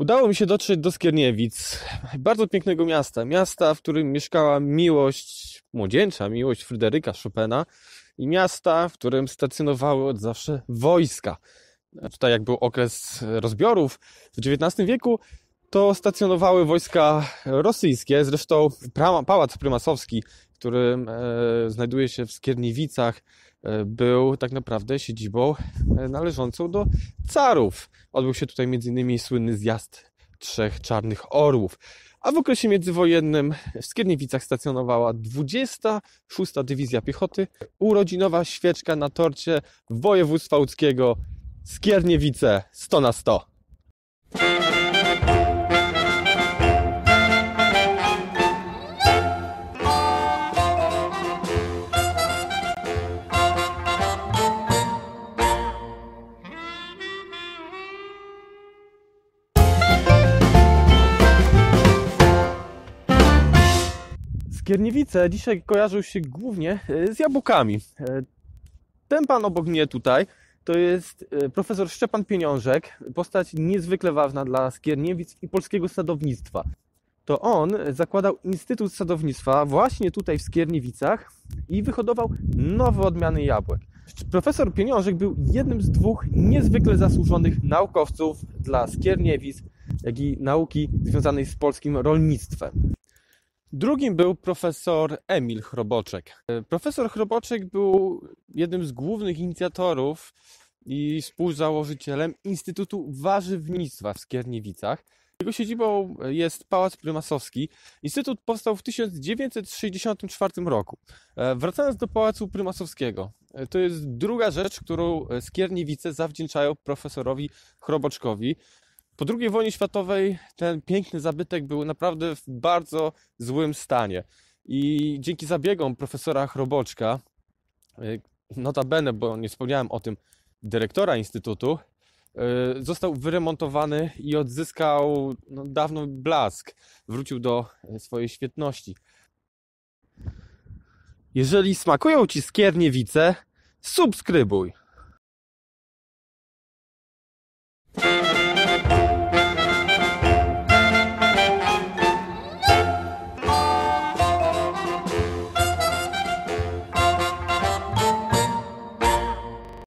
Udało mi się dotrzeć do Skierniewic, bardzo pięknego miasta. Miasta, w którym mieszkała miłość młodzieńcza, miłość Fryderyka Chopina i miasta, w którym stacjonowały od zawsze wojska. Tutaj jak był okres rozbiorów w XIX wieku, to stacjonowały wojska rosyjskie. Zresztą pałac prymasowski, który e, znajduje się w Skierniewicach, e, był tak naprawdę siedzibą e, należącą do carów. Odbył się tutaj m.in. słynny zjazd trzech czarnych orłów. A w okresie międzywojennym w Skierniewicach stacjonowała 26. Dywizja Piechoty, urodzinowa świeczka na torcie województwa łódzkiego Skierniewice 100 na 100. Skierniewice dzisiaj kojarzą się głównie e, z jabłkami. E, ten pan obok mnie tutaj to jest e, profesor Szczepan Pieniążek, postać niezwykle ważna dla Skierniewic i polskiego sadownictwa. To on zakładał Instytut Sadownictwa właśnie tutaj w Skierniewicach i wyhodował nowe odmiany jabłek. Profesor Pieniążek był jednym z dwóch niezwykle zasłużonych naukowców dla Skierniewic, jak i nauki związanej z polskim rolnictwem. Drugim był profesor Emil Chroboczek. Profesor Chroboczek był jednym z głównych inicjatorów i współzałożycielem Instytutu Warzywnictwa w Skierniewicach. Jego siedzibą jest Pałac Prymasowski. Instytut powstał w 1964 roku. E, wracając do Pałacu Prymasowskiego, e, to jest druga rzecz, którą e, Skierniewice zawdzięczają profesorowi Chroboczkowi. Po II wojnie światowej ten piękny zabytek był naprawdę w bardzo złym stanie. I dzięki zabiegom profesora Chroboczka, e, notabene, bo nie wspomniałem o tym, dyrektora Instytutu, e, został wyremontowany i odzyskał no, dawno blask. Wrócił do e, swojej świetności. Jeżeli smakują Ci skierniewice, subskrybuj!